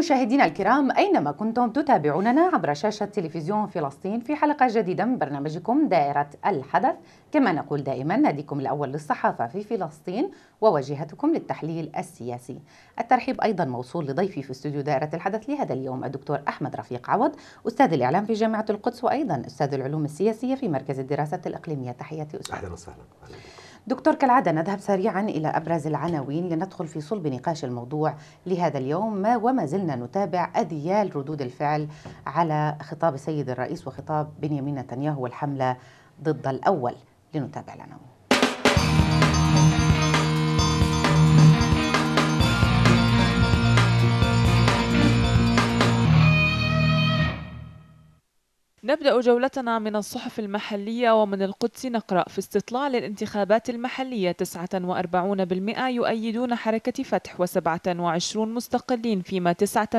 مشاهدينا الكرام أينما كنتم تتابعوننا عبر شاشة تلفزيون فلسطين في حلقة جديدة من برنامجكم دائرة الحدث كما نقول دائما ناديكم الأول للصحافة في فلسطين وواجهتكم للتحليل السياسي الترحيب أيضا موصول لضيفي في استوديو دائرة الحدث لهذا اليوم الدكتور أحمد رفيق عوض أستاذ الإعلام في جامعة القدس وأيضا أستاذ العلوم السياسية في مركز الدراسات الإقليمية تحياتي أستاذ أهلا وسهلا دكتور كالعادة نذهب سريعا إلى أبرز العناوين لندخل في صلب نقاش الموضوع لهذا اليوم ما وما زلنا نتابع أذيال ردود الفعل على خطاب السيد الرئيس وخطاب بنيامين نتنياهو والحملة ضد الأول لنتابع العناوين نبدأ جولتنا من الصحف المحلية ومن القدس نقرأ في استطلاع للانتخابات المحلية 49% يؤيدون حركة فتح و27 مستقلين فيما 9%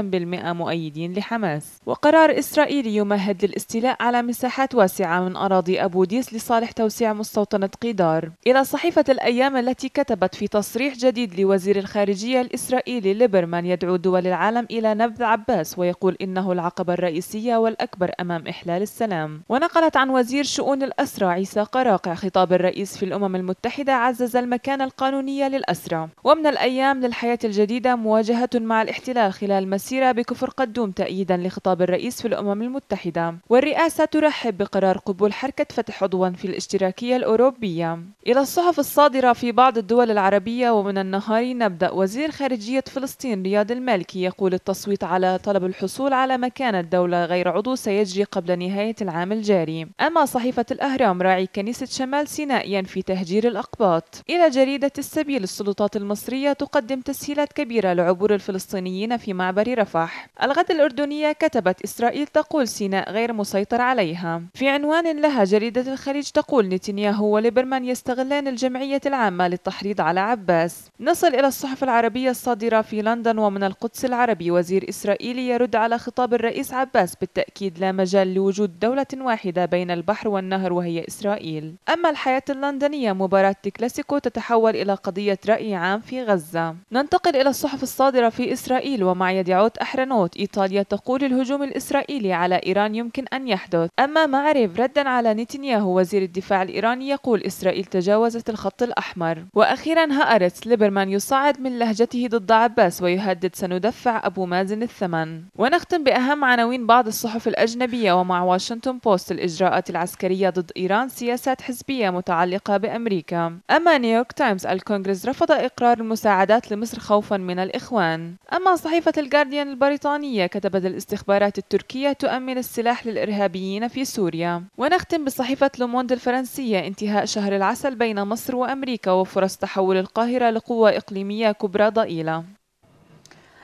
مؤيدين لحماس وقرار إسرائيلي يمهد للاستيلاء على مساحات واسعة من أراضي أبو ديس لصالح توسيع مستوطنة قيدار إلى صحيفة الأيام التي كتبت في تصريح جديد لوزير الخارجية الإسرائيلي ليبرمان يدعو دول العالم إلى نبذ عباس ويقول إنه العقبة الرئيسية والأكبر أمام إحلال استحلال السلام ونقلت عن وزير شؤون الأسرى عيسى قراقع خطاب الرئيس في الأمم المتحدة عزز المكانة القانونية للأسرى ومن الأيام للحياة الجديدة مواجهة مع الاحتلال خلال مسيرة بكفر قدوم تأييدا لخطاب الرئيس في الأمم المتحدة والرئاسة ترحب بقرار قبول حركة فتح عضوا في الاشتراكية الأوروبية إلى الصحف الصادرة في بعض الدول العربية ومن النهار نبدأ وزير خارجية فلسطين رياض المالكي يقول التصويت على طلب الحصول على مكانة دولة غير عضو سيجري قبل نهاية العام الجاري أما صحيفة الأهرام راعي كنيسة شمال سيناء ينفي تهجير الأقباط إلى جريدة السبيل السلطات المصرية تقدم تسهيلات كبيرة لعبور الفلسطينيين في معبر رفح الغد الأردنية كتبت إسرائيل تقول سيناء غير مسيطر عليها في عنوان لها جريدة الخليج تقول نتنياهو وليبرمان يستغلان الجمعية العامة للتحريض على عباس نصل إلى الصحف العربية الصادرة في لندن ومن القدس العربي وزير إسرائيلي يرد على خطاب الرئيس عباس بالتأكيد لا مجال لوجود وجود دولة واحدة بين البحر والنهر وهي إسرائيل أما الحياة اللندنية مباراة كلاسيكو تتحول إلى قضية رأي عام في غزة ننتقل إلى الصحف الصادرة في إسرائيل ومع يدعوت أحرنوت إيطاليا تقول الهجوم الإسرائيلي على إيران يمكن أن يحدث أما معرف ردا على نتنياهو وزير الدفاع الإيراني يقول إسرائيل تجاوزت الخط الأحمر وأخيرا هأرتس ليبرمان يصعد من لهجته ضد عباس ويهدد سندفع أبو مازن الثمن ونختم بأهم عناوين بعض الصحف الأجنبية ومع واشنطن بوست الإجراءات العسكرية ضد إيران سياسات حزبية متعلقة بأمريكا أما نيويورك تايمز الكونغرس رفض إقرار المساعدات لمصر خوفا من الإخوان أما صحيفة الجارديان البريطانية كتبت الاستخبارات التركية تؤمن السلاح للإرهابيين في سوريا ونختم بصحيفة لوموند الفرنسية انتهاء شهر العسل بين مصر وأمريكا وفرص تحول القاهرة لقوة إقليمية كبرى ضئيلة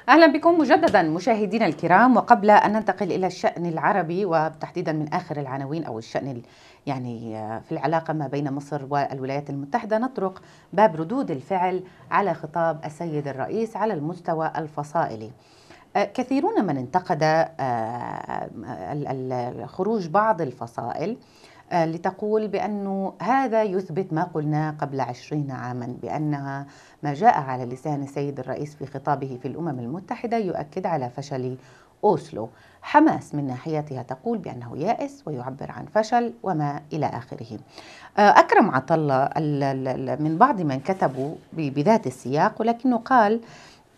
اهلا بكم مجددا مشاهدينا الكرام وقبل ان ننتقل الى الشان العربي وتحديدا من اخر العناوين او الشان يعني آه، في العلاقه ما بين مصر والولايات المتحده نطرق باب ردود الفعل على خطاب السيد الرئيس على المستوى الفصائلي. آه، كثيرون من انتقد آه، خروج بعض الفصائل آه، لتقول بأنه هذا يثبت ما قلناه قبل عشرين عاما بأنها ما جاء على لسان السيد الرئيس في خطابه في الأمم المتحدة يؤكد على فشل أوسلو حماس من ناحيتها تقول بأنه يائس ويعبر عن فشل وما إلى آخره آه، أكرم عطلة من بعض من كتبوا بذات السياق ولكنه قال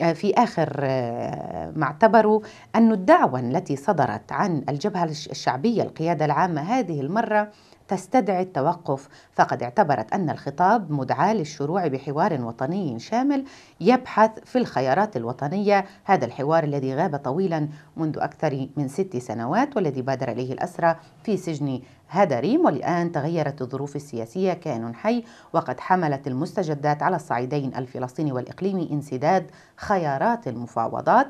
آه، في آخر آه، ما اعتبروا أن الدعوة التي صدرت عن الجبهة الشعبية القيادة العامة هذه المرة تستدعي التوقف فقد اعتبرت أن الخطاب مدعاة للشروع بحوار وطني شامل يبحث في الخيارات الوطنية هذا الحوار الذي غاب طويلا منذ أكثر من ست سنوات والذي بادر إليه الأسرى في سجن هدريم والآن تغيرت الظروف السياسية كائن حي وقد حملت المستجدات على الصعيدين الفلسطيني والإقليمي انسداد خيارات المفاوضات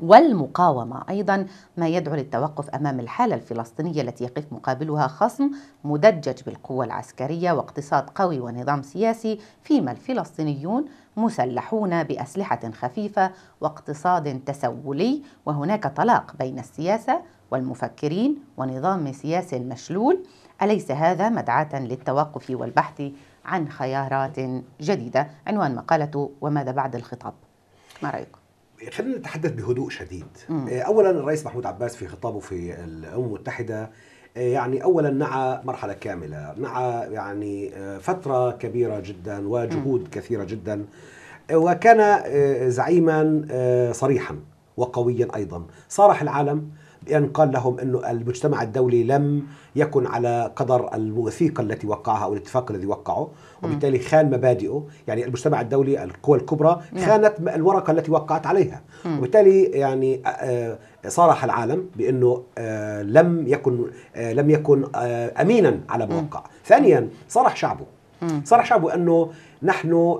والمقاومة أيضا ما يدعو للتوقف أمام الحالة الفلسطينية التي يقف مقابلها خصم مدجج بالقوة العسكرية واقتصاد قوي ونظام سياسي فيما الفلسطينيون مسلحون بأسلحة خفيفة واقتصاد تسولي وهناك طلاق بين السياسة والمفكرين ونظام سياسي مشلول أليس هذا مدعاة للتوقف والبحث عن خيارات جديدة عنوان مقالته وماذا بعد الخطاب ما رأيكم؟ خلينا نتحدث بهدوء شديد آه، اولا الرئيس محمود عباس في خطابه في الامم المتحده آه، يعني اولا نعى مرحله كامله نعى يعني آه، فتره كبيره جدا وجهود كثيره جدا وكان زعيما صريحا وقويا ايضا صارح العالم يعني قال لهم أن المجتمع الدولي لم يكن على قدر الوثيقة التي وقعها أو الاتفاق الذي وقعه وبالتالي خان مبادئه يعني المجتمع الدولي القوى الكبرى نعم. خانت الورقة التي وقعت عليها وبالتالي يعني آه، آه، صرح العالم بأنه آه، لم يكن لم يكن أمينا على ما وقع ثانيا صرح شعبه صرح شعبه أنه نحن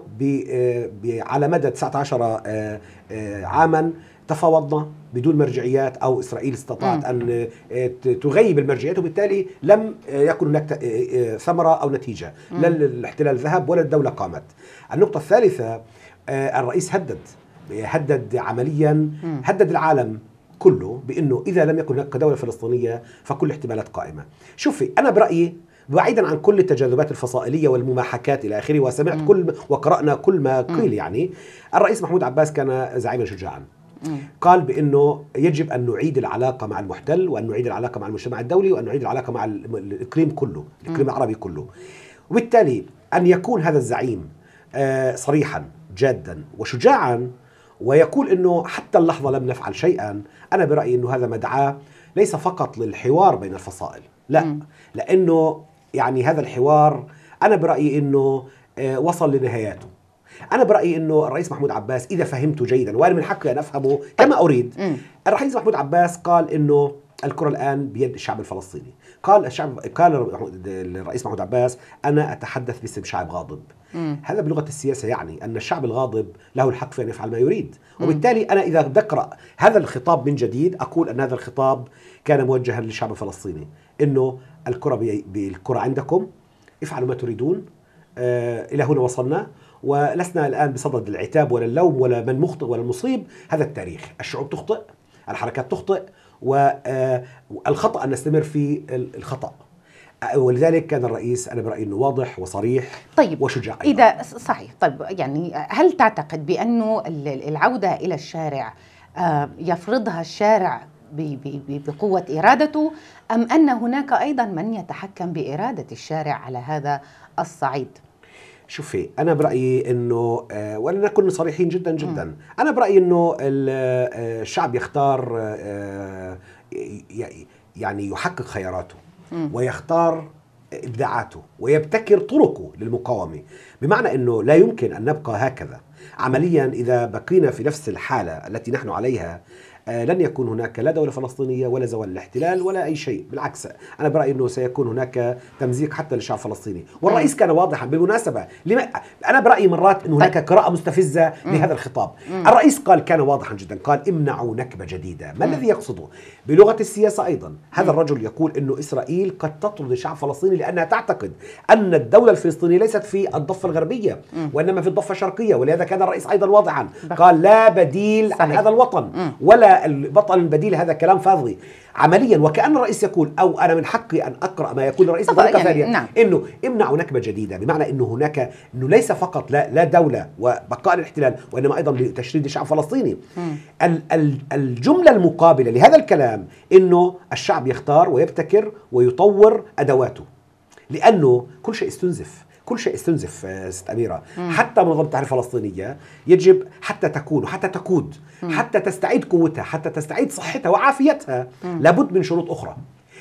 على مدى 19 عاما تفاوضنا بدون مرجعيات او اسرائيل استطاعت ان آه، تغيب المرجعيات وبالتالي لم آه، يكن هناك آه، ثمره او نتيجه لا الاحتلال ذهب ولا الدوله قامت. النقطه الثالثه الرئيس هدد هدد عمليا هدد العالم كله بانه اذا لم يكن هناك دوله فلسطينيه فكل الاحتمالات قائمه. شوفي انا برايي بعيدا عن كل التجاذبات الفصائليه والمماحكات الى اخره وسمعت كل وقرانا كل ما قيل يعني الرئيس محمود عباس كان زعيما شجاعا قال بأنه يجب أن نعيد العلاقة مع المحتل وأن نعيد العلاقة مع المجتمع الدولي وأن نعيد العلاقة مع الإقليم كله الإقليم العربي كله وبالتالي أن يكون هذا الزعيم آه، صريحا جادا وشجاعا ويقول انه حتى اللحظه لم نفعل شيئا انا برايي انه هذا مدعاه ليس فقط للحوار بين الفصائل لا لانه يعني هذا الحوار انا برايي انه آه، وصل لنهاياته انا برايي انه الرئيس محمود عباس اذا فهمته جيدا وانا من حقي ان افهمه كما طيب. اريد الرئيس محمود عباس قال انه الكرة الآن بيد الشعب الفلسطيني قال الشعب قال الرئيس محمود عباس أنا أتحدث باسم شعب غاضب مم. هذا بلغة السياسة يعني أن الشعب الغاضب له الحق في أن يفعل ما يريد وبالتالي أنا إذا بقرأ هذا الخطاب من جديد أقول أن هذا الخطاب كان موجها للشعب الفلسطيني أنه الكرة بي... عندكم افعلوا ما تريدون آه إلى هنا وصلنا ولسنا الآن بصدد العتاب ولا اللوم ولا من مخطئ ولا المصيب هذا التاريخ الشعوب تخطئ الحركات تخطئ والخطأ آه، أن نستمر في الخطأ ولذلك كان الرئيس انا برايي انه واضح وصريح طيب وشجاع أيضا. اذا صحيح طيب يعني هل تعتقد بانه العوده الى الشارع آه، يفرضها الشارع بقوه ارادته ام ان هناك ايضا من يتحكم باراده الشارع على هذا الصعيد شوفي انا برايي انه آه، ولنكن صريحين جدا جدا انا برايي انه آه، الشعب يختار آه، يعني يحقق خياراته ويختار ابداعاته ويبتكر طرقه للمقاومه بمعنى انه لا يمكن ان نبقى هكذا عمليا اذا بقينا في نفس الحاله التي نحن عليها آه، لن يكون هناك لا دولة فلسطينية ولا زوال الاحتلال ولا أي شيء بالعكس أنا برأيي أنه سيكون هناك تمزيق حتى للشعب الفلسطيني والرئيس كان واضحا بالمناسبة لما أنا برأيي مرات أن هناك طيب. قراءة مستفزة لهذا الخطاب الرئيس قال كان واضحا جدا قال امنعوا نكبة جديدة ما الذي يقصده بلغة السياسة أيضا هذا الرجل يقول أنه إسرائيل قد تطرد الشعب الفلسطيني لأنها تعتقد أن الدولة الفلسطينية ليست في الضفة الغربية وإنما في الضفة الشرقية ولهذا كان الرئيس أيضا واضحا قال لا بديل عن هذا الوطن ولا البطل البديل هذا كلام فاضي عمليا وكأن الرئيس يقول أو أنا من حقي أن أقرأ ما يقول الرئيس بطريقة يعني ثانية نعم. أنه امنعوا نكبة جديدة بمعنى أنه هناك أنه ليس فقط لا, لا دولة وبقاء الاحتلال وإنما أيضا لتشريد الشعب الفلسطيني ال ال الجملة المقابلة لهذا الكلام أنه الشعب يختار ويبتكر ويطور أدواته لأنه كل شيء استنزف كل شيء استنزف آه، ست أميرة مم. حتى منظمة التحرير الفلسطينية يجب حتى تكون وحتى تكود مم. حتى تستعيد قوتها حتى تستعيد صحتها وعافيتها مم. لابد من شروط أخرى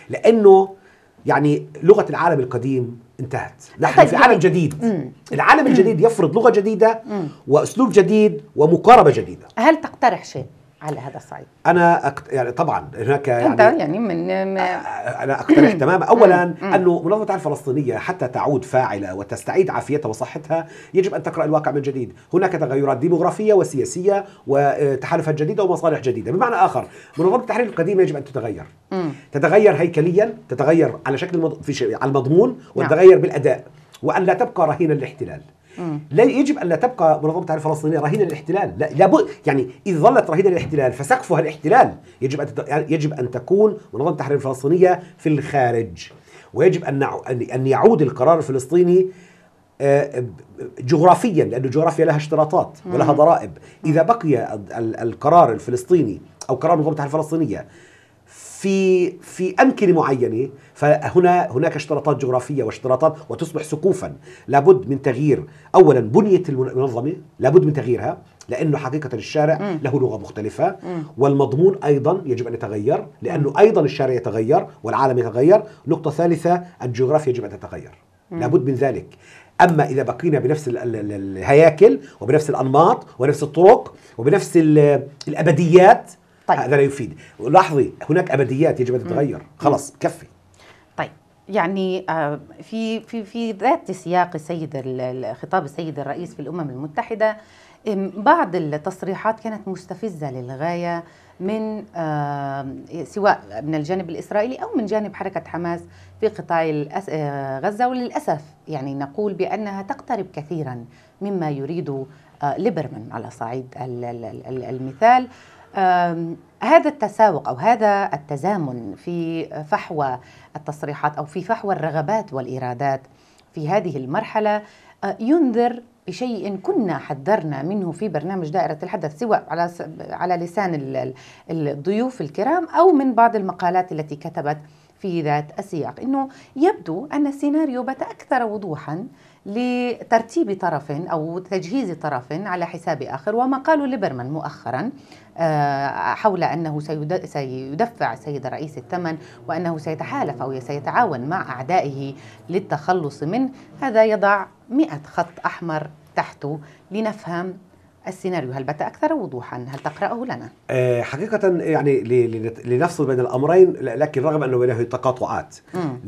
لأنه يعني لغة العالم القديم انتهت نحن في عالم جديد مم. العالم الجديد يفرض لغة جديدة مم. وأسلوب جديد ومقاربة جديدة هل تقترح شيء؟ على هذا الصعيد انا أكت... يعني طبعا هناك يعني انت يعني من انا اقترح تماما اولا انه منظمه الفلسطينيه حتى تعود فاعله وتستعيد عافيتها وصحتها يجب ان تقرا الواقع من جديد هناك تغيرات ديموغرافيه وسياسيه وتحالفات جديده ومصالح جديده بمعنى اخر منظمه التحرير القديمه يجب ان تتغير تتغير هيكليا تتغير على شكل المض... في ش... على المضمون نعم. وتتغير بالاداء وان لا تبقى رهينه للاحتلال لا يجب ان لا تبقى منظمه التحرير الفلسطينيه رهينه للاحتلال لا لابد يعني اذ ظلت رهينه للاحتلال فسقفها الاحتلال يجب ان يعني يجب ان تكون منظمه التحرير الفلسطينيه في الخارج ويجب ان ان يعود القرار الفلسطيني آه، جغرافيا لانه جغرافيا لها اشتراطات ولها ضرائب إذا بقي القرار الفلسطيني أو قرار منظمة التحرير الفلسطينية في في امكنه معينه فهنا هناك اشتراطات جغرافيه واشتراطات وتصبح سقوفا لابد من تغيير اولا بنيه المنظمه لابد من تغييرها لانه حقيقه الشارع م. له لغه مختلفه م. والمضمون ايضا يجب ان يتغير لانه ايضا الشارع يتغير والعالم يتغير نقطه ثالثه الجغرافيا يجب ان تتغير م. لابد من ذلك اما اذا بقينا بنفس الهياكل وبنفس الانماط ونفس الطرق وبنفس الابديات طيب. هذا لا يفيد لاحظي هناك ابديات يجب ان تتغير خلاص كفي طيب يعني آه، في في في ذات سياق السيد خطاب السيد الرئيس في الامم المتحده بعض التصريحات كانت مستفزه للغايه من آه، سواء من الجانب الاسرائيلي او من جانب حركه حماس في قطاع آه، غزه وللاسف يعني نقول بانها تقترب كثيرا مما يريد ليبرمان على صعيد المثال هذا التساوق او هذا التزامن في فحوى التصريحات او في فحوى الرغبات والايرادات في هذه المرحله ينذر بشيء كنا حذرنا منه في برنامج دائرة الحدث سواء على على لسان الضيوف الكرام أو من بعض المقالات التي كتبت في ذات السياق إنه يبدو أن السيناريو بات أكثر وضوحا لترتيب طرف أو تجهيز طرف على حساب آخر وما قاله ليبرمان مؤخرا آه، حول أنه سيدفع سيد الرئيس الثمن وأنه سيتحالف أو سيتعاون مع أعدائه للتخلص منه هذا يضع مئة خط أحمر تحته لنفهم السيناريو هل بات أكثر وضوحا هل تقرأه لنا؟ آه، حقيقة يعني لنفصل بين الأمرين لكن رغم أنه بينه تقاطعات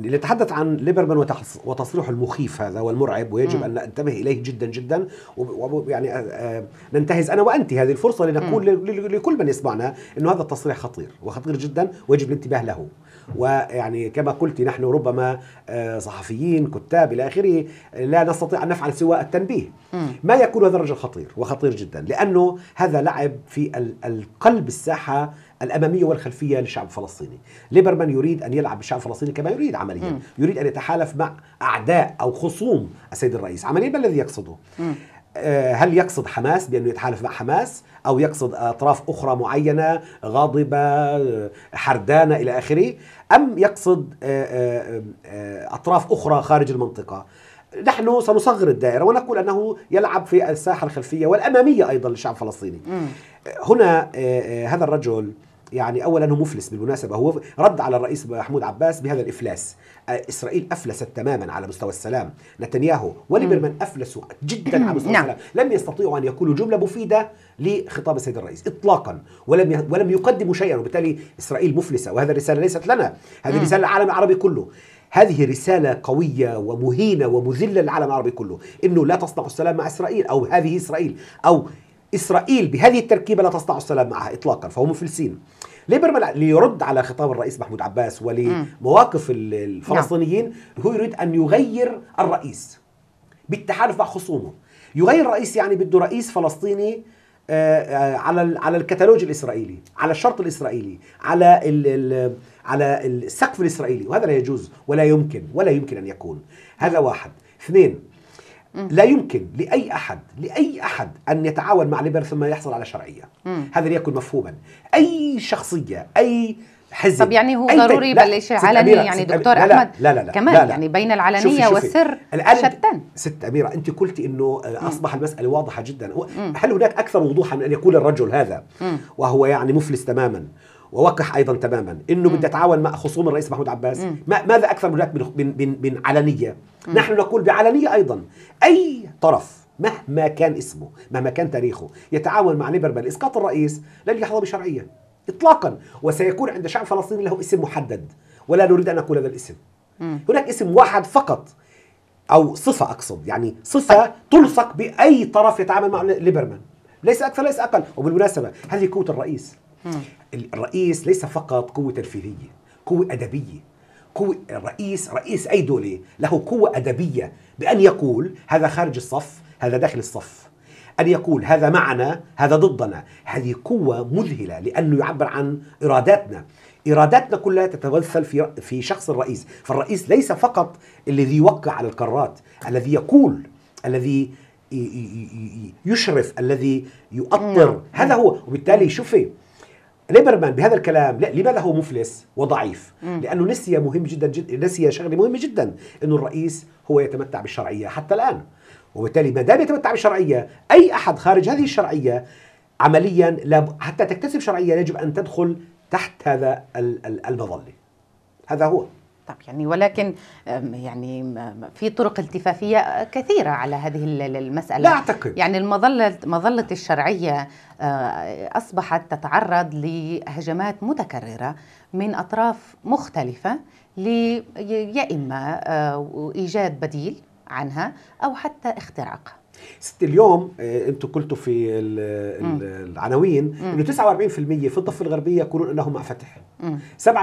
نتحدث عن ليبرمان وتصريحه المخيف هذا والمرعب ويجب مم. أن ننتبه إليه جدا جدا ويعني آه، آه، ننتهز أنا وأنت هذه الفرصة لنقول مم. لكل من يسمعنا أنه هذا التصريح خطير وخطير جدا ويجب الانتباه له ويعني كما قلت نحن ربما آه، صحفيين كتاب إلى آخره لا نستطيع أن نفعل سوى التنبيه ما يكون هذا الرجل خطير وخطير جدا لأنه هذا لعب في القلب الساحة الاماميه والخلفيه للشعب الفلسطيني. ليبرمان يريد ان يلعب بالشعب الفلسطيني كما يريد عمليا، يريد ان يتحالف مع اعداء او خصوم السيد الرئيس، عمليا ما الذي يقصده؟ آه، هل يقصد حماس بأنه يتحالف مع حماس أو يقصد أطراف أخرى معينة غاضبة حردانة إلى آخره أم يقصد آه، آه، أطراف أخرى خارج المنطقة نحن سنصغر الدائرة ونقول أنه يلعب في الساحة الخلفية والأمامية أيضا للشعب الفلسطيني هنا هذا الرجل يعني اولا هو مفلس بالمناسبه هو رد على الرئيس محمود عباس بهذا الافلاس آه، اسرائيل افلست تماما على مستوى السلام نتنياهو وليبرمان افلسوا جدا على مستوى نعم. السلام لم يستطيعوا ان يقولوا جمله مفيده لخطاب السيد الرئيس اطلاقا ولم ولم يقدموا شيئا وبالتالي اسرائيل مفلسه وهذا الرساله ليست لنا هذه رساله للعالم العربي كله هذه رسالة قوية ومهينة ومذلة للعالم العربي كله إنه لا تصنع السلام مع إسرائيل أو هذه إسرائيل أو إسرائيل بهذه التركيبة لا تصنع السلام معها إطلاقا فهم مفلسين ليبرمان ليرد على خطاب الرئيس محمود عباس ولمواقف الفلسطينيين نعم. هو يريد أن يغير الرئيس بالتحالف مع خصومه يغير الرئيس يعني بده رئيس فلسطيني آه، آه، على على الكتالوج الاسرائيلي على الشرط الاسرائيلي على الـ الـ على السقف الاسرائيلي وهذا لا يجوز ولا يمكن ولا يمكن ان يكون هذا واحد اثنين لا يمكن لاي احد لاي احد ان يتعاون مع ليبر ثم يحصل على شرعيه هذا ليكن مفهوما اي شخصيه اي حزب طب يعني هو ضروري يبلش علني يعني دكتور لا احمد لا لا لا كمان لا لا يعني بين العلنيه والسر شتان ست اميره انت قلتي انه آه، اصبح المساله واضحه جدا هل هناك اكثر وضوحا من ان يقول الرجل هذا وهو يعني مفلس تماما ووقح ايضا تماما انه بدي اتعاون مع خصوم الرئيس محمود عباس ماذا اكثر من ذلك من, من, من علنيه نحن نقول بعلنيه ايضا اي طرف مهما كان اسمه مهما كان تاريخه يتعاون مع ليبرمان اسقاط الرئيس لن يحظى بشرعيه اطلاقا وسيكون عند شعب فلسطين له اسم محدد ولا نريد ان نقول هذا الاسم هناك اسم واحد فقط او صفه اقصد يعني صفه تلصق باي طرف يتعامل مع ليبرمان ليس اكثر ليس اقل وبالمناسبه هذه قوه الرئيس الرئيس ليس فقط قوة تنفيذية قوة أدبية قوة الرئيس رئيس أي دولة له قوة أدبية بأن يقول هذا خارج الصف هذا داخل الصف أن يقول هذا معنا هذا ضدنا هذه قوة مذهلة لأنه يعبر عن إراداتنا إراداتنا كلها تتمثل في في شخص الرئيس فالرئيس ليس فقط الذي يوقع على القرارات الذي يقول الذي يشرف الذي يؤطر نعم. هذا هو وبالتالي شوفي ليبرمان بهذا الكلام لا لماذا هو مفلس وضعيف؟ مم. لانه نسي مهم جدا جدا نسي شغله مهمه جدا انه الرئيس هو يتمتع بالشرعيه حتى الان وبالتالي ما دام يتمتع بالشرعيه اي احد خارج هذه الشرعيه عمليا لاب... حتى تكتسب شرعيه يجب ان تدخل تحت هذا المظله هذا هو طب يعني ولكن يعني في طرق التفافيه كثيره على هذه المساله لا اعتقد يعني المظله مظله الشرعيه آه، اصبحت تتعرض لهجمات متكرره من اطراف مختلفه لي يا اما آه، ايجاد بديل عنها او حتى اختراقها ست اليوم آه، انتم قلتوا في العناوين انه 49% في الضفه الغربيه يقولون انهم مع فتح 7%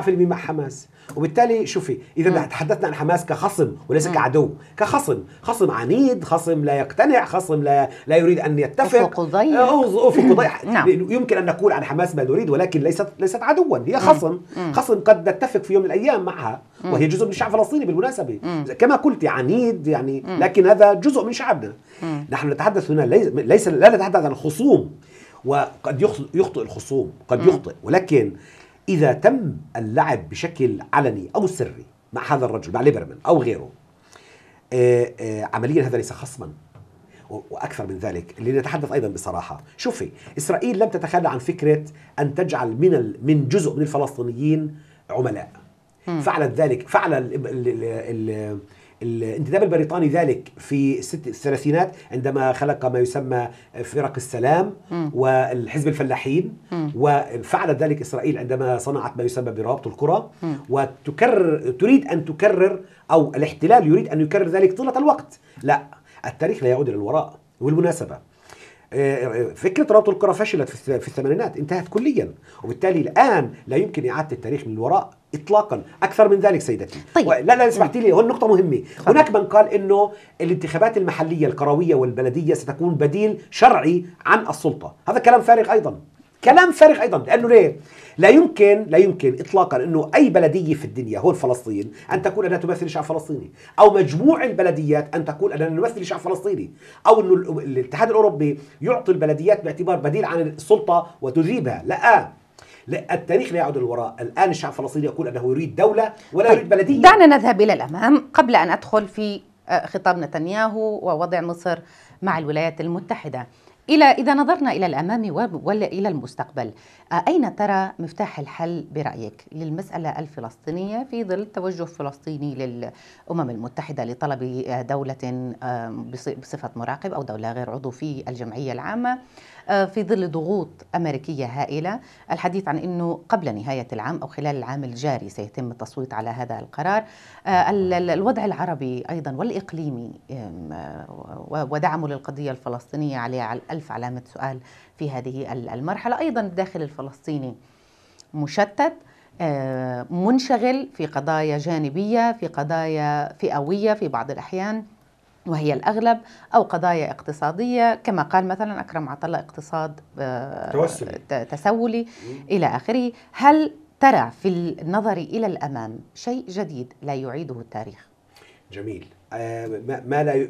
مع حماس وبالتالي شوفي اذا تحدثنا عن حماس كخصم وليس مم. كعدو كخصم خصم عنيد خصم لا يقتنع خصم لا لا يريد ان يتفق افق ضيق افق ضيق نعم. يمكن ان نقول عن حماس ما نريد ولكن ليست ليست عدوا هي خصم مم. خصم قد نتفق في يوم من الايام معها وهي جزء من الشعب الفلسطيني بالمناسبة كما قلت عنيد يعني لكن هذا جزء من شعبنا نحن نتحدث هنا ليس, لا نتحدث عن خصوم وقد يخطئ الخصوم قد يخطئ ولكن إذا تم اللعب بشكل علني أو سري مع هذا الرجل مع ليبرمان أو غيره آه، آه، عمليا هذا ليس خصما واكثر من ذلك لنتحدث ايضا بصراحه شوفي اسرائيل لم تتخلى عن فكره ان تجعل من من جزء من الفلسطينيين عملاء فعلت ذلك فعل ال ال ال الانتداب البريطاني ذلك في الثلاثينات عندما خلق ما يسمى فرق السلام م. والحزب الفلاحين م. وفعلت ذلك إسرائيل عندما صنعت ما يسمى برابط القرى م. وتكرر تريد أن تكرر أو الاحتلال يريد أن يكرر ذلك طيلة الوقت لا التاريخ لا يعود إلى الوراء والمناسبة آه، فكرة رابط الكرة فشلت في الثمانينات انتهت كليا وبالتالي الآن لا يمكن إعادة التاريخ من الوراء اطلاقا اكثر من ذلك سيدتي طيب. و... لا لا سمحتي لي هون نقطه مهمه خبر. هناك من قال انه الانتخابات المحليه القرويه والبلديه ستكون بديل شرعي عن السلطه هذا كلام فارغ ايضا كلام فارغ ايضا لانه ليه لا يمكن لا يمكن اطلاقا انه اي بلديه في الدنيا هون فلسطين ان تكون انها تمثل الشعب الفلسطيني او مجموع البلديات ان تكون انها نمثل الشعب الفلسطيني او انه الاتحاد الاوروبي يعطي البلديات باعتبار بديل عن السلطه وتجيبها لا لا التاريخ لا يعود للوراء الآن الشعب الفلسطيني يقول أنه يريد دولة ولا طيب. يريد بلدية دعنا نذهب إلى الأمام قبل أن أدخل في آه، خطاب نتنياهو ووضع مصر مع الولايات المتحدة إلى إذا نظرنا إلى الأمام ولا إلى المستقبل آه، أين ترى مفتاح الحل برأيك للمسألة الفلسطينية في ظل توجه فلسطيني للأمم المتحدة لطلب آه، دولة بصفة مراقب أو دولة غير عضو في الجمعية العامة آه، في ظل ضغوط أمريكية هائلة الحديث عن أنه قبل نهاية العام أو خلال العام الجاري سيتم التصويت على هذا القرار آه، الوضع العربي أيضا والإقليمي ودعمه للقضية الفلسطينية عليه ألف علامة سؤال في هذه المرحلة أيضا الداخل الفلسطيني مشتت آه، منشغل في قضايا جانبية في قضايا فئوية في بعض الأحيان وهي الأغلب أو قضايا اقتصادية كما قال مثلا أكرم عطلة اقتصاد آه، تسولي إلى آخره هل ترى في النظر إلى الأمام شيء جديد لا يعيده التاريخ؟ جميل ما لا ي...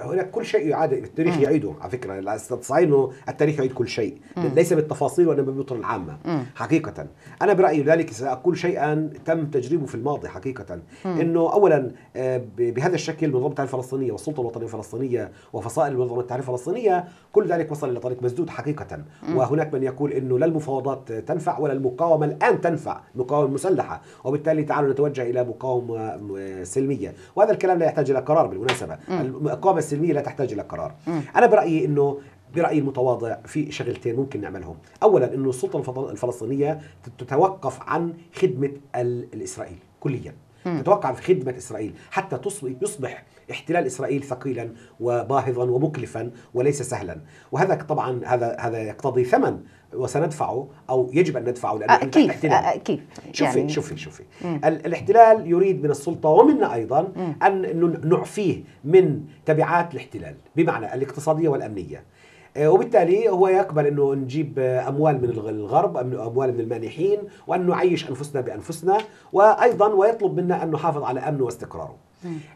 هناك كل شيء يعاد التاريخ يعيده على فكره لا تستطيع انه التاريخ يعيد كل شيء ليس بالتفاصيل وانما بالبطر العامه حقيقه انا برايي ذلك ساقول شيئا تم تجريبه في الماضي حقيقه انه اولا آه، بهذا الشكل منظمه التعريف الفلسطينيه والسلطه الوطنيه الفلسطينيه وفصائل منظمه التعريف الفلسطينيه كل ذلك وصل الى طريق مسدود حقيقه وهناك من يقول انه لا المفاوضات تنفع ولا المقاومه الان تنفع المقاومه المسلحه وبالتالي تعالوا نتوجه الى مقاومه آه، سلميه وهذا الكلام لا يحتاج الى قرار بالمناسبه م. السلميه لا تحتاج الى قرار م. انا برايي انه برأيي المتواضع في شغلتين ممكن نعملهم أولا أنه السلطة الفلسطينية تتوقف عن خدمة الإسرائيل كليا تتوقع في خدمه اسرائيل حتى يصبح احتلال اسرائيل ثقيلا وباهظا ومكلفا وليس سهلا وهذا طبعا هذا هذا يقتضي ثمن وسندفعه او يجب ان ندفعه لانه آه كيف احتلال آه،, آه كيف شوفي يعني شوفي شوفي ال- الاحتلال يريد من السلطه ومنا ايضا م. ان نعفيه من تبعات الاحتلال بمعنى الاقتصاديه والامنيه آه، وبالتالي هو يقبل انه نجيب آه، اموال من الغرب اموال من المانحين وان نعيش انفسنا بانفسنا وايضا ويطلب منا ان نحافظ على امنه واستقراره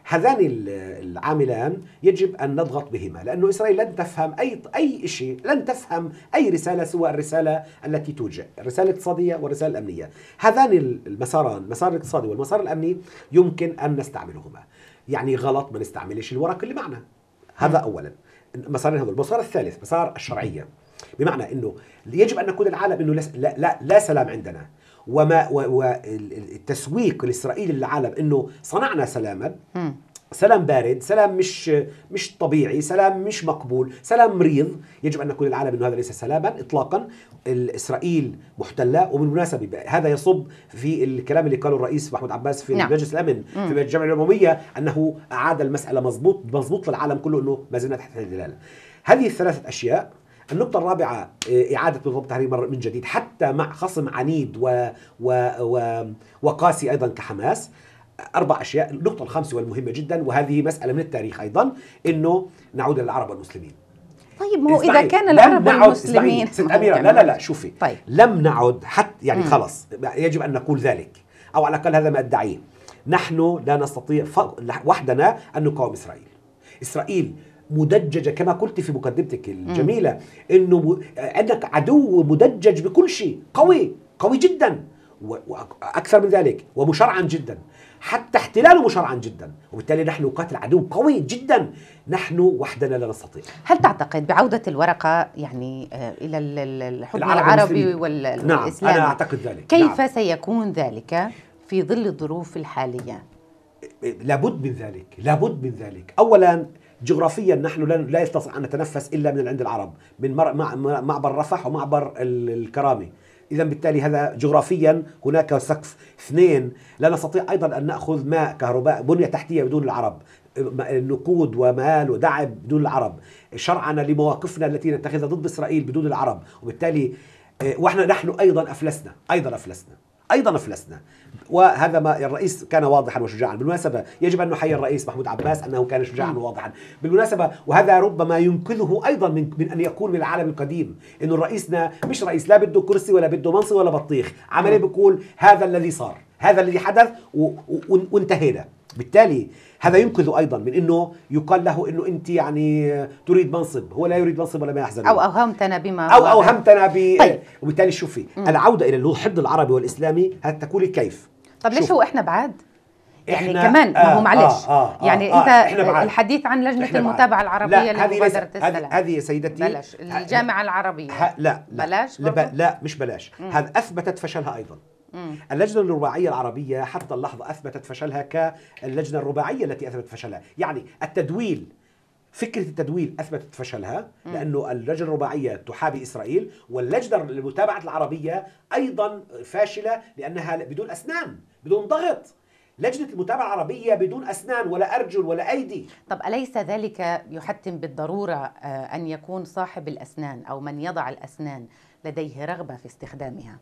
هذان العاملان يجب ان نضغط بهما لانه اسرائيل لن تفهم اي اي شيء لن تفهم اي رساله سوى الرساله التي توجه الرساله الاقتصاديه والرساله الامنيه هذان المساران المسار الاقتصادي والمسار الامني يمكن ان نستعملهما يعني غلط ما نستعملش الورق اللي معنا هذا اولا المسارين هذول المسار الثالث مسار الشرعيه بمعنى انه يجب ان نكون العالم انه لا لا, لا سلام عندنا وما والتسويق الاسرائيلي للعالم انه صنعنا سلاما سلام بارد سلام مش مش طبيعي سلام مش مقبول سلام مريض يجب أن نقول العالم أنه هذا ليس سلاما إطلاقا إسرائيل محتلة وبالمناسبة هذا يصب في الكلام اللي قاله الرئيس محمود عباس في نعم. مجلس الأمن في الجمعية الأممية أنه أعاد المسألة مضبوط مضبوط للعالم كله أنه ما زلنا تحت الظلال هذه الثلاثة أشياء النقطة الرابعة آه، إعادة نظام التحرير مرة من جديد حتى مع خصم عنيد و, و, و وقاسي أيضا كحماس أربع أشياء النقطة الخامسة والمهمة جدا وهذه مسألة من التاريخ أيضا أنه نعود للعرب والمسلمين طيب ما هو إذا كان العرب والمسلمين ست أميرة لا لا لا شوفي طيب. لم نعد حتى يعني خلص يجب أن نقول ذلك أو على الأقل هذا ما أدعيه نحن لا نستطيع وحدنا أن نقاوم إسرائيل إسرائيل مدججة كما قلت في مقدمتك الجميلة أنه عندك عدو مدجج بكل شيء قوي قوي جدا واكثر من ذلك ومشرعا جدا حتى احتلاله مشرعا جدا وبالتالي نحن قاتل عدو قوي جدا نحن وحدنا لا نستطيع هل تعتقد بعودة الورقة يعني آه، الى الحكم العرب العربي والاسلامي نعم أنا أعتقد ذلك نعم. كيف نعم. سيكون ذلك في ظل الظروف الحالية لابد من ذلك لابد من ذلك أولا جغرافيا نحن لا يستطيع أن نتنفس إلا من عند العرب من معبر رفح ومعبر الكرامي إذا بالتالي هذا جغرافيا هناك سقف اثنين لا نستطيع أيضا أن نأخذ ماء كهرباء بنية تحتية بدون العرب نقود ومال ودعم بدون العرب شرعنا لمواقفنا التي نتخذها ضد إسرائيل بدون العرب وبالتالي آه، واحنا نحن أيضا أفلسنا أيضا أفلسنا ايضا افلسنا وهذا ما الرئيس كان واضحا وشجاعا بالمناسبه يجب ان نحيي الرئيس محمود عباس انه كان شجاعا نعم. وواضحا بالمناسبه وهذا ربما ينقذه ايضا من, من ان يكون من العالم القديم انه رئيسنا مش رئيس لا بده كرسي ولا بده منصب ولا بطيخ عمليه نعم. بيقول هذا الذي صار هذا الذي حدث وانتهينا بالتالي هذا ينقذه ايضا من انه يقال له انه انت يعني تريد منصب هو لا يريد منصب ولا ما يحزن او اوهمتنا بما او اوهمتنا ب طيب. وبالتالي شوفي العوده الى الحد العربي والاسلامي هتكون كيف طب ليش هو احنا بعاد يعني إحنا كمان آه ما هو آه، معلش آه،, آه آه يعني آه انت آه الحديث عن لجنه المتابعه العربيه لمبادره السلام هذه يا سيدتي بلاش الجامعه العربيه لا لا بلاش لا, لا مش بلاش هذا اثبتت فشلها ايضا اللجنة الرباعية العربية حتى اللحظة أثبتت فشلها كاللجنة الرباعية التي أثبتت فشلها يعني التدويل فكرة التدويل أثبتت فشلها لأنه اللجنة الرباعية تحابي إسرائيل واللجنة المتابعة العربية أيضا فاشلة لأنها بدون أسنان بدون ضغط لجنة المتابعة العربية بدون أسنان ولا أرجل ولا أيدي طب أليس ذلك يحتم بالضرورة آه، أن يكون صاحب الأسنان أو من يضع الأسنان لديه رغبة في استخدامها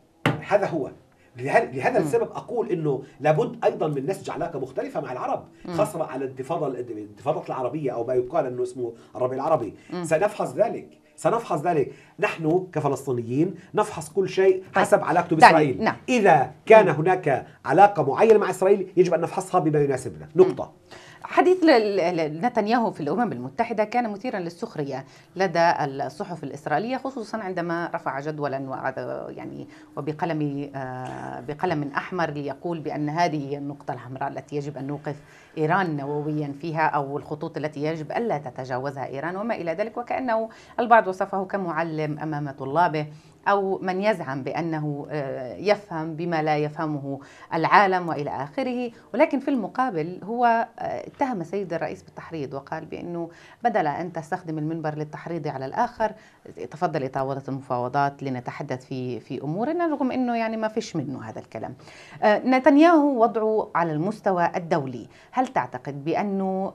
هذا هو لهذا السبب اقول انه لابد ايضا من نسج علاقه مختلفه مع العرب خاصه على الانتفاضه الانتفاضه العربيه او ما يقال انه اسمه الربيع العربي سنفحص ذلك سنفحص ذلك نحن كفلسطينيين نفحص كل شيء طيب. حسب علاقته بإسرائيل نعم. إذا كان هناك علاقة معينة مع إسرائيل يجب أن نفحصها بما يناسبنا نقطة حديث نتنياهو في الأمم المتحدة كان مثيرا للسخرية لدى الصحف الإسرائيلية خصوصا عندما رفع جدولا يعني وبقلم آه، بقلم أحمر ليقول بأن هذه هي النقطة الحمراء التي يجب أن نوقف إيران نوويا فيها أو الخطوط التي يجب ألا تتجاوزها إيران وما إلى ذلك وكأنه البعض وصفه كمعلم أمام طلابه أو من يزعم بأنه آه، يفهم بما لا يفهمه العالم وإلى آخره ولكن في المقابل هو آه، اتهم سيد الرئيس بالتحريض وقال بأنه بدل أن تستخدم المنبر للتحريض على الآخر تفضل طاولة المفاوضات لنتحدث في في أمورنا رغم أنه يعني ما فيش منه هذا الكلام آه، نتنياهو وضعه على المستوى الدولي هل تعتقد بأنه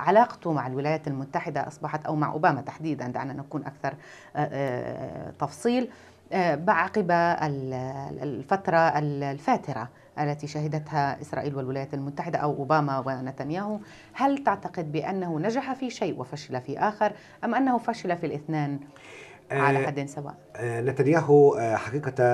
علاقته مع الولايات المتحدة أصبحت أو مع أوباما تحديدا دعنا نكون أكثر تفصيل عقب الفترة الفاترة التي شهدتها إسرائيل والولايات المتحدة أو أوباما ونتنياهو هل تعتقد بأنه نجح في شيء وفشل في آخر أم أنه فشل في الاثنان آه، على حد سواء آه، نتنياهو آه، حقيقة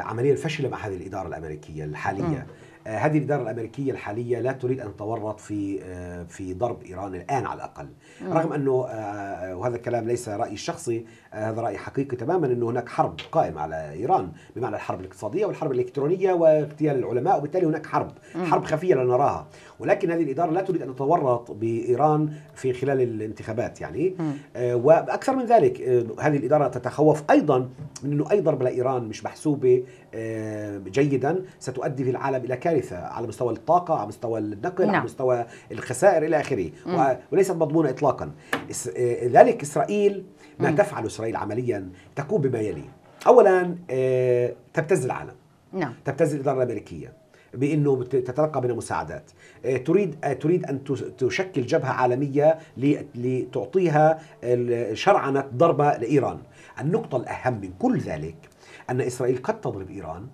عمليا فشل مع هذه الإدارة الأمريكية الحالية م. آه، هذه الإدارة الأمريكية الحالية لا تريد أن تتورط في آه، في ضرب إيران الآن على الأقل مم. رغم أنه آه، وهذا الكلام ليس رأيي الشخصي هذا رأي حقيقي تماما أنه هناك حرب قائمة على إيران بمعنى الحرب الاقتصادية والحرب الإلكترونية واغتيال العلماء وبالتالي هناك حرب مم. حرب خفية لا نراها ولكن هذه الإدارة لا تريد أن تتورط بإيران في خلال الانتخابات يعني مم. وأكثر من ذلك هذه الإدارة تتخوف أيضا من أنه أي ضربة لإيران مش محسوبة آه، جيدا ستؤدي في العالم الى كارثه على مستوى الطاقه على مستوى النقل نعم. على مستوى الخسائر الى اخره وليست مضمونه اطلاقا آه، ذلك اسرائيل ما مم. تفعل اسرائيل عمليا تكون بما يلي اولا آه، تبتز العالم نعم تبتز الاداره الامريكيه بانه تتلقى من المساعدات تريد تريد ان تشكل جبهه عالميه لتعطيها شرعنه ضربه لايران النقطه الاهم من كل ذلك أن إسرائيل قد تضرب إيران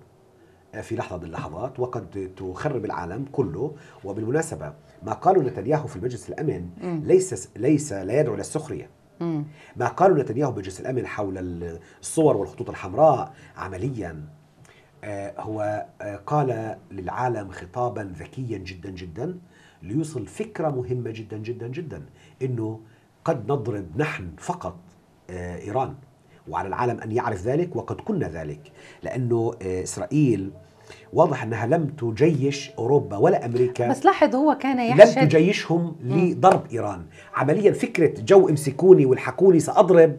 آه، في لحظة من اللحظات وقد تخرب العالم كله وبالمناسبة ما قاله نتنياهو في مجلس الأمن ليس ليس لا يدعو إلى السخرية ما قاله نتنياهو بمجلس الأمن حول الصور والخطوط الحمراء عمليا آه، هو آه، قال للعالم خطابا ذكيا جدا جدا ليوصل فكرة مهمة جدا جدا جدا أنه قد نضرب نحن فقط إيران وعلى العالم أن يعرف ذلك وقد كنا ذلك لأنه آه، إسرائيل واضح انها لم تجيش اوروبا ولا امريكا بس لاحظ هو كان يحشد لم تجيشهم لضرب ايران عمليا فكره جو امسكوني والحكوني ساضرب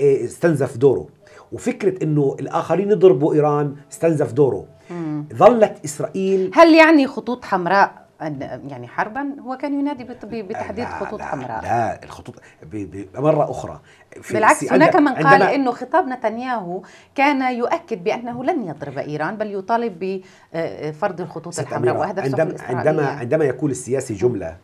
آه، استنزف دوره وفكره انه الاخرين يضربوا ايران استنزف دوره مم. ظلت اسرائيل هل يعني خطوط حمراء يعني حربا هو كان ينادي بتحديد خطوط لا حمراء لا الخطوط مرة أخرى في بالعكس هناك من قال أنه خطاب نتنياهو كان يؤكد بأنه لن يضرب إيران بل يطالب بفرض آه، آه، الخطوط الحمراء وهذا عندما, عندما, عندما يقول السياسي جملة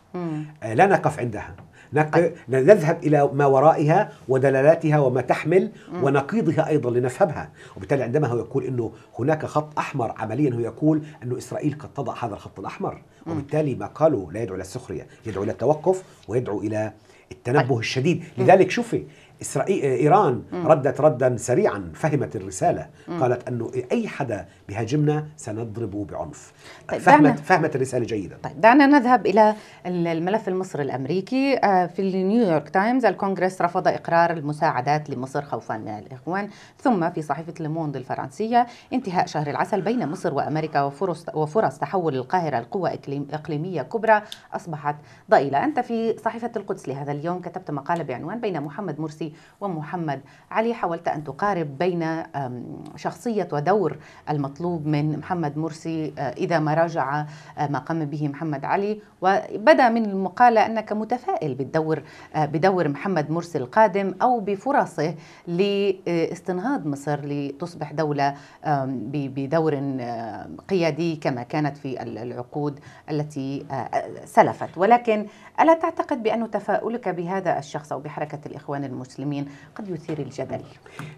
آه، لا نقف عندها طيب. نذهب إلى ما ورائها ودلالاتها وما تحمل ونقيضها أيضا لنفهمها وبالتالي عندما هو يقول أنه هناك خط أحمر عمليا هو يقول أنه إسرائيل قد تضع هذا الخط الأحمر وبالتالي ما قاله لا يدعو إلى السخرية يدعو إلى التوقف ويدعو إلى التنبه طيب. الشديد لذلك شوفي إسرائيل آه، إيران ردت ردا سريعا فهمت الرسالة قالت أنه أي حدا بهاجمنا سنضربه بعنف طيب فهمت, فهمت الرسالة جيدا طيب دعنا نذهب إلى الملف المصري الأمريكي آه، في النيويورك تايمز الكونغرس رفض إقرار المساعدات لمصر خوفا من الإخوان ثم في صحيفة لموند الفرنسية انتهاء شهر العسل بين مصر وأمريكا وفرص, وفرص تحول القاهرة لقوة إقليمية كبرى أصبحت ضئيلة أنت في صحيفة القدس لهذا اليوم كتبت مقالة بعنوان بين محمد مرسي الشريفي ومحمد علي حاولت أن تقارب بين شخصية ودور المطلوب من محمد مرسي إذا ما راجع ما قام به محمد علي وبدا من المقالة أنك متفائل بالدور بدور محمد مرسي القادم أو بفرصه لاستنهاض مصر لتصبح دولة بدور قيادي كما كانت في العقود التي سلفت ولكن ألا تعتقد بأن تفاؤلك بهذا الشخص أو بحركة الإخوان المسلمين المسلمين قد يثير الجدل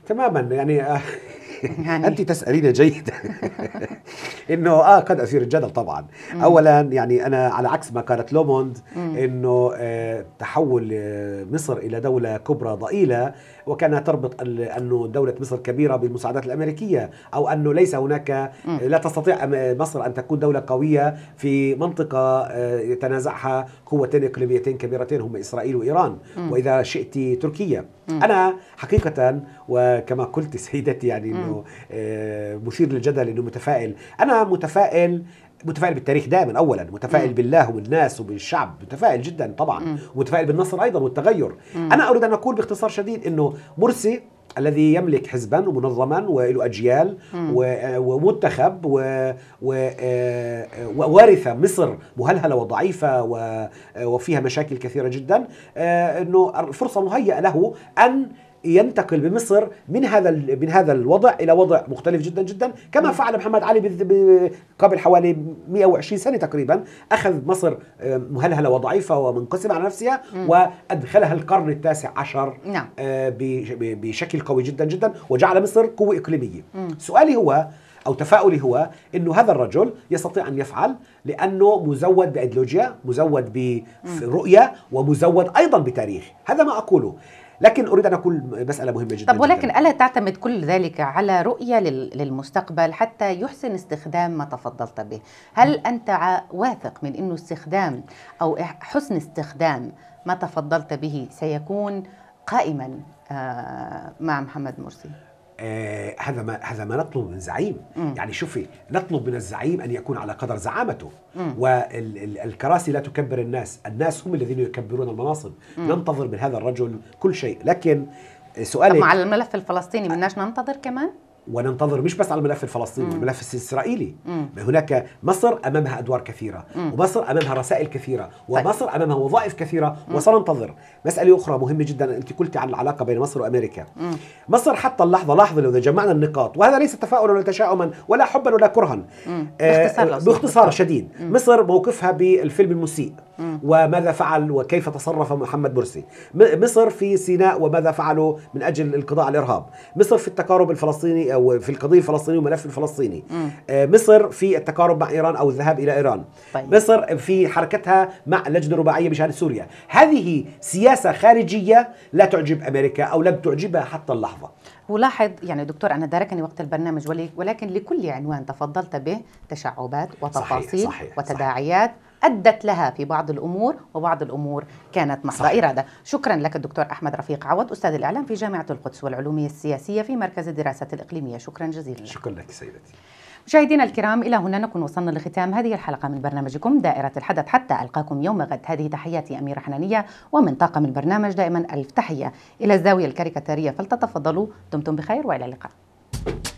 تماما يعني, آه، يعني انت تسالين جيدا انه اه قد اثير الجدل طبعا مم. اولا يعني انا على عكس ما قالت لوموند انه آه تحول آه، مصر الى دوله كبرى ضئيله وكانها تربط انه دوله مصر كبيره بالمساعدات الامريكيه او انه ليس هناك لا تستطيع مصر ان تكون دوله قويه في منطقه آه، يتنازعها قوتين اقليميتين كبيرتين هما اسرائيل وايران واذا شئت تركيا انا حقيقه وكما قلت سيدتي يعني انه آه، مثير للجدل انه متفائل انا متفائل متفائل بالتاريخ دائما اولا متفائل مم. بالله وبالناس وبالشعب متفائل جدا طبعا مم. ومتفائل بالنصر ايضا والتغير مم. انا اريد ان اقول باختصار شديد انه مرسي الذي يملك حزبا ومنظما وله اجيال آه، ومنتخب آه، و... ووارثه مصر مهلهله وضعيفه آه، وفيها مشاكل كثيره جدا انه الفرصه مهيئه له ان ينتقل بمصر من هذا من هذا الوضع الى وضع مختلف جدا جدا كما نعم. فعل محمد علي قبل حوالي 120 سنه تقريبا اخذ مصر آه، مهلهله وضعيفه ومنقسمه على نفسها وادخلها القرن التاسع عشر نعم. آه، بشكل قوي جدا جدا وجعل مصر قوه اقليميه سؤالي هو او تفاؤلي هو انه هذا الرجل يستطيع ان يفعل لانه مزود بايديولوجيا مزود برؤيه ومزود ايضا بتاريخ هذا ما اقوله لكن اريد ان اقول مساله مهمه جدا طب ولكن جداً. الا تعتمد كل ذلك على رؤيه للمستقبل حتى يحسن استخدام ما تفضلت به هل انت واثق من انه استخدام او حسن استخدام ما تفضلت به سيكون قائما آه، مع محمد مرسي آه، هذا ما هذا ما نطلب من زعيم م. يعني شوفي نطلب من الزعيم ان يكون على قدر زعامته والكراسي لا تكبر الناس الناس هم الذين يكبرون المناصب م. ننتظر من هذا الرجل كل شيء لكن آه، سؤالك مع الملف الفلسطيني بدناش ننتظر كمان وننتظر مش بس على الملف الفلسطيني مم. الملف الإسرائيلي مم. هناك مصر أمامها أدوار كثيرة مم. ومصر أمامها رسائل كثيرة طيب. ومصر أمامها وظائف كثيرة مم. وسننتظر مسألة أخرى مهمة جدا أنت قلت عن العلاقة بين مصر وأمريكا مم. مصر حتى اللحظة لحظة لو جمعنا النقاط وهذا ليس تفاؤلا ولا تشاؤما ولا حبا ولا كرها آه باختصار, باختصار طيب. شديد مم. مصر موقفها بالفيلم المسيء وماذا فعل وكيف تصرف محمد مرسي مصر في سيناء وماذا فعلوا من أجل القضاء على الإرهاب مصر في التقارب الفلسطيني أو في القضية الفلسطينية والملف الفلسطيني آه، مصر في التقارب مع إيران أو الذهاب إلى إيران طيب. مصر في حركتها مع لجنة رباعية بشأن سوريا هذه سياسة خارجية لا تعجب أمريكا أو لم تعجبها حتى اللحظة ولاحظ يعني دكتور انا داركني وقت البرنامج ولكن لكل عنوان تفضلت به تشعبات وتفاصيل صحيح صحيح وتداعيات صحيح أدت لها في بعض الأمور وبعض الأمور كانت محض إرادة شكرا لك الدكتور أحمد رفيق عوض أستاذ الإعلام في جامعة القدس والعلوم السياسية في مركز الدراسات الإقليمية شكرا جزيلا شكرا لك سيدتي مشاهدينا الكرام إلى هنا نكون وصلنا لختام هذه الحلقة من برنامجكم دائرة الحدث حتى ألقاكم يوم غد هذه تحياتي أميرة حنانية ومن طاقم البرنامج دائما ألف تحية إلى الزاوية الكاريكاتيرية فلتتفضلوا دمتم بخير وإلى اللقاء